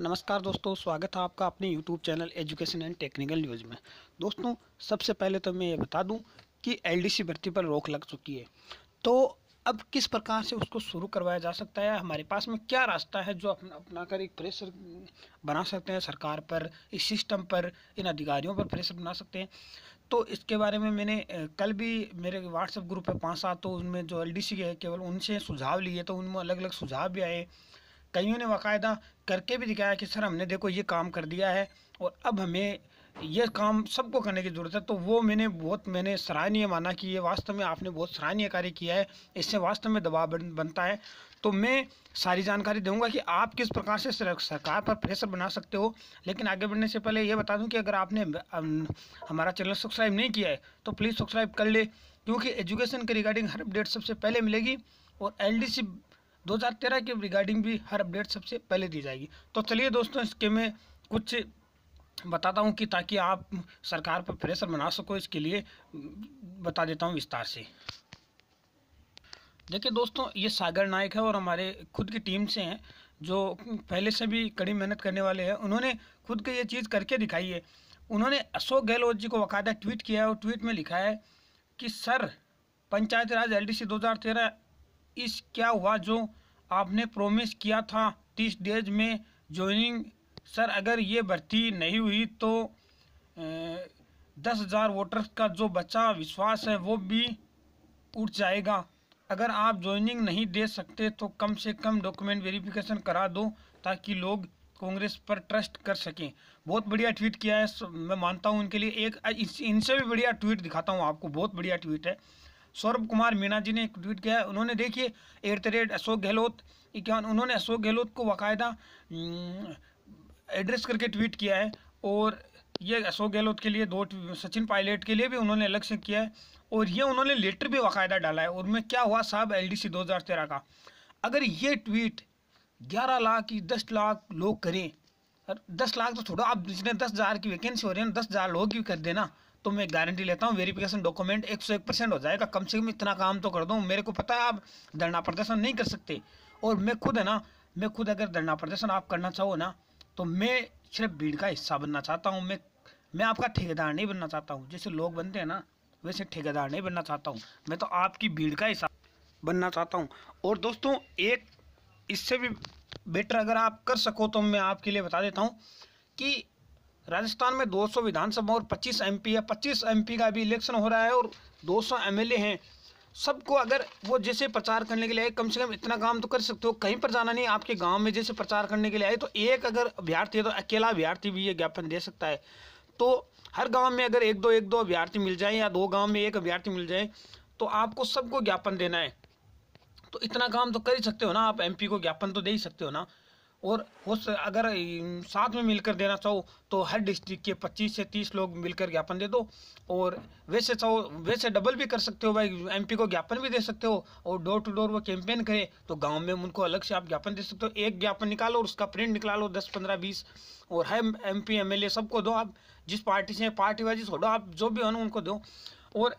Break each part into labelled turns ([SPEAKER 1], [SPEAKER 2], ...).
[SPEAKER 1] नमस्कार दोस्तों स्वागत है आपका अपने YouTube channel education and technical news में दोस्तों सबसे पहले तो मैं ये बता दूं कि एलडीसी भर्ती पर रोक लग चुकी है तो अब किस प्रकार से उसको शुरू करवाया जा सकता है हमारे पास में क्या रास्ता है जो अपना अपना कर एक प्रेशर बना सकते हैं सरकार पर इस सिस्टम पर इन अधिकारियों पर प्रेशर बना सकते हैं तो इसके बारे में मैंने कल भी मेरे व्हाट्सएप ग्रुप है पाँच सात तो उनमें जो एल डी सी केवल उनसे सुझाव लिए तो उनमें अलग अलग सुझाव भी आए कईयों ने बाकायदा करके भी दिखाया कि सर हमने देखो ये काम कर दिया है और अब हमें ये काम सबको करने की ज़रूरत है तो वो मैंने बहुत मैंने सराहनीय माना कि ये वास्तव में आपने बहुत सराहनीय कार्य किया है इससे वास्तव में दबाव बनता है तो मैं सारी जानकारी दूंगा कि आप किस प्रकार से सरकार पर प्रेशर बना सकते हो लेकिन आगे बढ़ने से पहले ये बता दूं कि अगर आपने हमारा चैनल सब्सक्राइब नहीं किया है तो प्लीज़ सब्सक्राइब कर ले क्योंकि एजुकेशन के रिगार्डिंग हर अपडेट सबसे पहले मिलेगी और एल 2013 के रिगार्डिंग भी हर अपडेट सबसे पहले दी जाएगी तो चलिए दोस्तों इसके में कुछ बताता हूँ कि ताकि आप सरकार पर प्रेशर बना सको इसके लिए बता देता हूँ विस्तार से देखिए दोस्तों ये सागर नायक है और हमारे खुद की टीम से हैं जो पहले से भी कड़ी मेहनत करने वाले हैं उन्होंने खुद के ये चीज़ करके दिखाई है उन्होंने अशोक गहलोत जी को बकायदा ट्वीट किया है और ट्वीट में लिखा है कि sir panchayat raj L D C दो हज़ार तेरह इस क्या हुआ जो आपने प्रोमिस किया था तीस डेज में ज्वाइनिंग सर अगर ये भर्ती नहीं हुई तो दस हज़ार वोटर्स का जो बचा विश्वास है वो भी उठ जाएगा अगर आप ज्वाइनिंग नहीं दे सकते तो कम से कम डॉक्यूमेंट वेरिफिकेशन करा दो ताकि लोग कांग्रेस पर ट्रस्ट कर सकें बहुत बढ़िया ट्वीट किया है मैं मानता हूँ इनके लिए एक इनसे भी बढ़िया ट्वीट दिखाता हूँ आपको बहुत बढ़िया ट्वीट है सौरभ कुमार मीणा जी ने एक ट्वीट किया है उन्होंने देखिए at the rate Ashok Gehlot इक्यावन उन्होंने अशोक गहलोत को बाकायदा एड्रेस करके ट्वीट किया है और ये अशोक गहलोत के लिए दो सचिन पायलट के लिए भी उन्होंने अलग से किया है और ये उन्होंने लेटर भी बाकायदा डाला है और में क्या हुआ साहब एल डी का अगर ये ट्वीट ग्यारह लाख की दस लाख लोग करें दस लाख तो थोड़ा आप जितने दस हज़ार की वैकेंसी हो रही है दस हज़ार लोग भी कर देना तो मैं गारंटी लेता हूँ वेरिफिकेशन डॉक्यूमेंट एक सौ एक परसेंट हो जाएगा कम से कम इतना काम तो कर दूँ मेरे को पता है आप धरना प्रदर्शन नहीं कर सकते और मैं खुद है ना मैं खुद अगर धरना प्रदर्शन आप करना चाहो ना तो मैं सिर्फ भीड़ का हिस्सा बनना चाहता हूँ मैं मैं आपका ठेकेदार नहीं बनना चाहता हूँ जैसे लोग बनते हैं ना वैसे ठेकेदार नहीं बनना चाहता हूँ मैं तो आपकी भीड़ का हिस्सा बनना चाहता हूँ और दोस्तों एक इससे भी बेटर अगर आप कर सको तो मैं आपके लिए बता देता हूँ कि राजस्थान में 200 विधानसभा और 25 एमपी है 25 एमपी का भी इलेक्शन हो रहा है और 200 एमएलए हैं सबको अगर वो जैसे प्रचार करने के लिए आए कम से कम इतना काम तो कर सकते हो कहीं पर जाना नहीं आपके गांव में जैसे प्रचार करने के लिए आए तो एक अगर अभ्यर्थी है तो अकेला अभ्यर्थी भी ये ज्ञापन दे सकता है तो हर गाँव में अगर एक दो एक दो अभ्यर्थी मिल जाए या दो गाँव में एक अभ्यर्थी मिल जाए तो आपको सबको ज्ञापन देना है तो इतना काम तो कर ही सकते हो ना आप एम को ज्ञापन तो दे ही सकते हो ना और हो अगर साथ में मिलकर देना चाहो तो हर डिस्ट्रिक्ट के 25 से 30 लोग मिलकर ज्ञापन दे दो और वैसे चाहो वैसे डबल भी कर सकते हो भाई एमपी को ज्ञापन भी दे सकते हो और डोर टू डोर वो कैंपेन करे तो गांव में उनको अलग से आप ज्ञापन दे सकते हो एक ज्ञापन निकालो और उसका प्रिंट निकालो दस पंद्रह बीस और हर एम पी सबको दो आप जिस पार्टी से पार्टी वाइज छोड़ो आप जो भी हो उनको दो और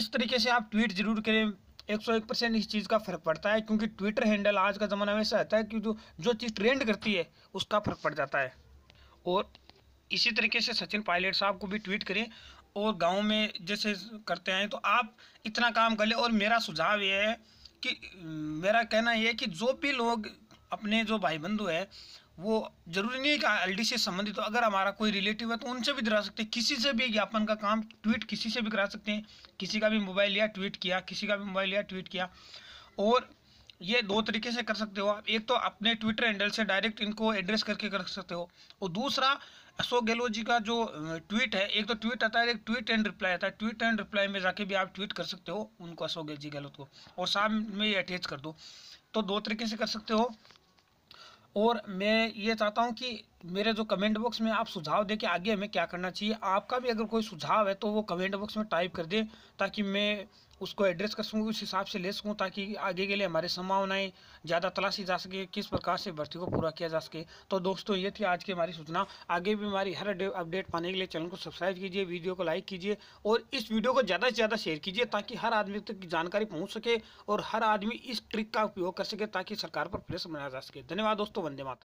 [SPEAKER 1] इस तरीके से आप ट्वीट जरूर करें एक सौ एक परसेंट इस चीज़ का फ़र्क पड़ता है क्योंकि ट्विटर हैंडल आज का ज़माना में ऐसा रहता है कि जो जो चीज़ ट्रेंड करती है उसका फ़र्क पड़ जाता है और इसी तरीके से सचिन पायलट साहब को भी ट्वीट करें और गांव में जैसे करते हैं तो आप इतना काम कर लें और मेरा सुझाव ये है कि मेरा कहना यह है कि जो भी लोग अपने जो भाई बंधु है वो जरूरी नहीं कि एल से संबंधित हो अगर हमारा कोई रिलेटिव है तो उनसे भी दिला सकते हैं किसी से भी ज्ञापन का काम ट्वीट किसी से भी करा सकते हैं किसी का भी मोबाइल लिया ट्वीट किया किसी का भी मोबाइल लिया ट्वीट किया और ये दो तरीके से कर सकते हो आप एक तो अपने ट्विटर हैंडल से डायरेक्ट इनको एड्रेस करके कर सकते हो और दूसरा अशोक गहलोत जी का जो ट्वीट है एक तो ट्वीट आता है एक ट्वीट एंड रिप्लाई आता है ट्वीट एंड रिप्लाई में जाके भी आप ट्वीट कर सकते हो उनको अशोक जी गहलोत को और साथ में ये अटैच कर दो तो दो तरीके से कर सकते हो और मैं ये चाहता हूँ कि मेरे जो कमेंट बॉक्स में आप सुझाव दें कि आगे हमें क्या करना चाहिए आपका भी अगर कोई सुझाव है तो वो कमेंट बॉक्स में टाइप कर दें ताकि मैं उसको एड्रेस कर सकूँ उस हिसाब से ले सकूँ ताकि आगे के लिए हमारी संभावनाएँ ज़्यादा तलाशी जा सके किस प्रकार से भर्ती को पूरा किया जा सके तो दोस्तों ये थी आज की हमारी सूचना आगे भी हमारी हर अपडेट पाने के लिए चैनल को सब्सक्राइब कीजिए वीडियो को लाइक कीजिए और इस वीडियो को ज़्यादा से ज़्यादा शेयर कीजिए ताकि हर आदमी तक जानकारी पहुँच सके और हर आदमी इस ट्रिक का उपयोग कर सके ताकि सरकार पर प्रेस बनाया जा सके धन्यवाद दोस्तों वंदे माता